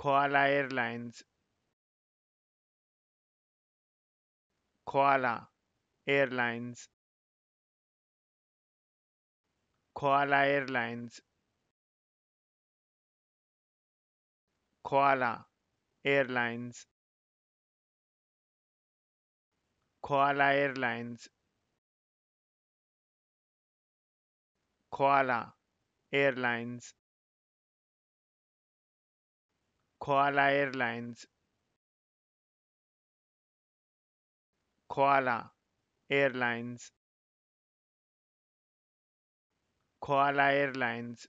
Koala Airlines Koala Airlines Koala Airlines Koala Airlines Koala Airlines Koala Airlines Koala Airlines Koala Airlines Koala Airlines